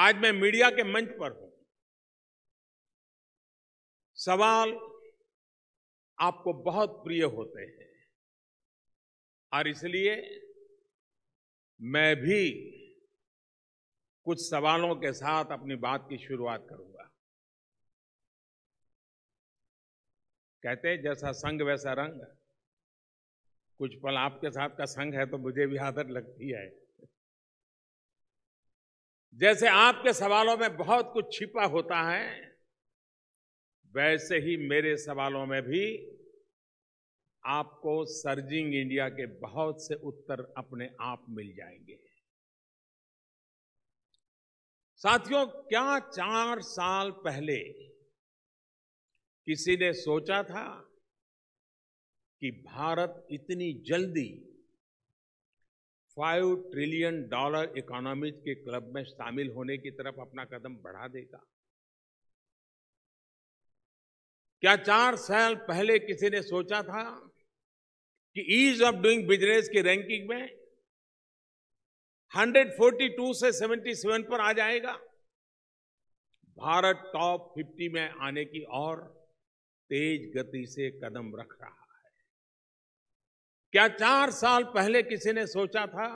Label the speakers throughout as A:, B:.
A: आज मैं मीडिया के मंच पर हूं सवाल आपको बहुत प्रिय होते हैं और इसलिए मैं भी कुछ सवालों के साथ अपनी बात की शुरुआत करूंगा कहते जैसा संग वैसा रंग कुछ पल आपके साथ का संग है तो मुझे भी आदत लगती है जैसे आपके सवालों में बहुत कुछ छिपा होता है वैसे ही मेरे सवालों में भी आपको सर्जिंग इंडिया के बहुत से उत्तर अपने आप मिल जाएंगे साथियों क्या चार साल पहले किसी ने सोचा था कि भारत इतनी जल्दी फाइव ट्रिलियन डॉलर इकोनॉमीज के क्लब में शामिल होने की तरफ अपना कदम बढ़ा देगा क्या चार साल पहले किसी ने सोचा था कि ईज ऑफ डूइंग बिजनेस की रैंकिंग में 142 से 77 पर आ जाएगा भारत टॉप 50 में आने की ओर तेज गति से कदम रख रहा है क्या चार साल पहले किसी ने सोचा था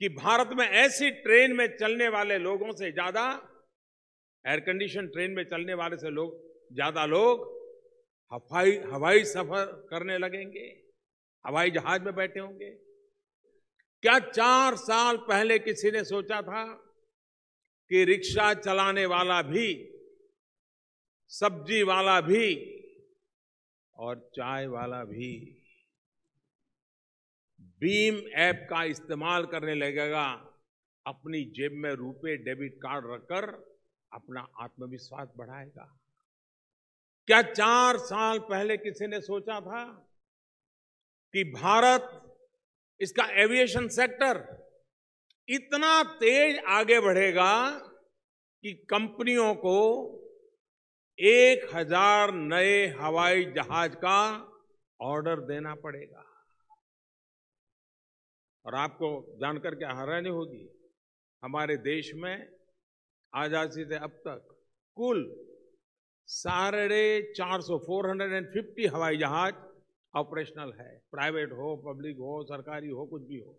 A: कि भारत में ऐसी ट्रेन में चलने वाले लोगों से ज्यादा एयर कंडीशन ट्रेन में चलने वाले से लोग ज्यादा लोग हवाई हवाई सफर करने लगेंगे हवाई जहाज में बैठे होंगे क्या चार साल पहले किसी ने सोचा था कि रिक्शा चलाने वाला भी सब्जी वाला भी और चाय वाला भी बीम ऐप का इस्तेमाल करने लगेगा अपनी जेब में रुपए डेबिट कार्ड रखकर अपना आत्मविश्वास बढ़ाएगा क्या चार साल पहले किसी ने सोचा था कि भारत इसका एविएशन सेक्टर इतना तेज आगे बढ़ेगा कि कंपनियों को एक हजार नए हवाई जहाज का ऑर्डर देना पड़ेगा और आपको जानकर के हैरानी होगी हमारे देश में आज़ादी से अब तक कुल साढ़े चार सौ फोर हंड्रेड एंड फिफ्टी हवाई जहाज ऑपरेशनल है प्राइवेट हो पब्लिक हो सरकारी हो कुछ भी हो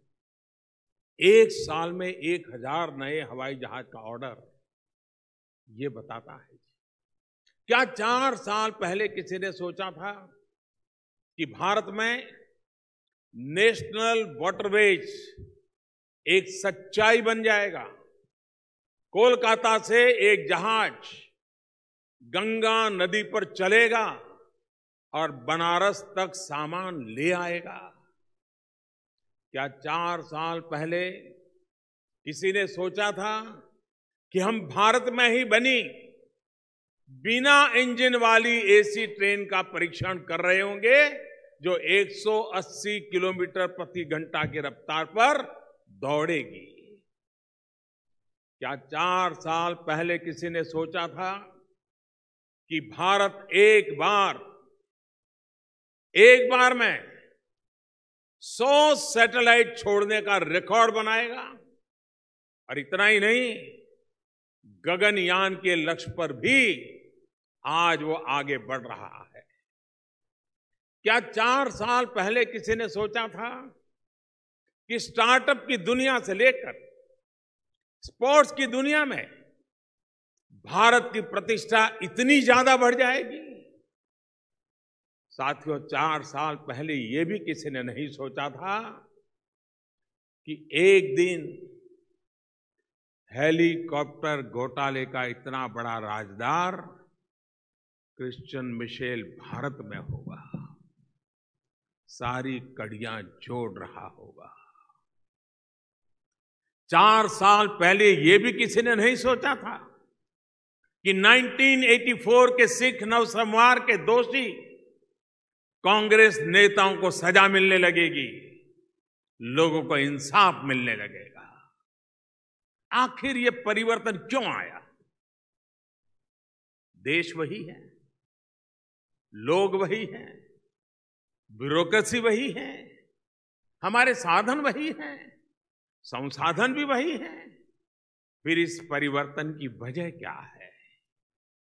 A: एक साल में एक हजार नए हवाई जहाज का ऑर्डर ये बताता है क्या चार साल पहले किसी ने सोचा था कि भारत में नेशनल वाटरवेज एक सच्चाई बन जाएगा कोलकाता से एक जहाज गंगा नदी पर चलेगा और बनारस तक सामान ले आएगा क्या चार साल पहले किसी ने सोचा था कि हम भारत में ही बनी बिना इंजन वाली एसी ट्रेन का परीक्षण कर रहे होंगे जो 180 किलोमीटर प्रति घंटा की रफ्तार पर दौड़ेगी क्या चार साल पहले किसी ने सोचा था कि भारत एक बार एक बार में 100 सैटेलाइट छोड़ने का रिकॉर्ड बनाएगा और इतना ही नहीं गगनयान के लक्ष्य पर भी आज वो आगे बढ़ रहा है क्या चार साल पहले किसी ने सोचा था कि स्टार्टअप की दुनिया से लेकर स्पोर्ट्स की दुनिया में भारत की प्रतिष्ठा इतनी ज्यादा बढ़ जाएगी साथियों चार साल पहले यह भी किसी ने नहीं सोचा था कि एक दिन हेलीकॉप्टर घोटाले का इतना बड़ा राजदार क्रिश्चियन मिशेल भारत में होगा सारी कड़ियां जोड़ रहा होगा चार साल पहले यह भी किसी ने नहीं सोचा था कि 1984 के सिख नवसंवार के दोषी कांग्रेस नेताओं को सजा मिलने लगेगी लोगों को इंसाफ मिलने लगेगा आखिर ये परिवर्तन क्यों आया देश वही है लोग वही हैं ब्यूरोक्रेसी वही है हमारे साधन वही हैं संसाधन भी वही है फिर इस परिवर्तन की वजह क्या है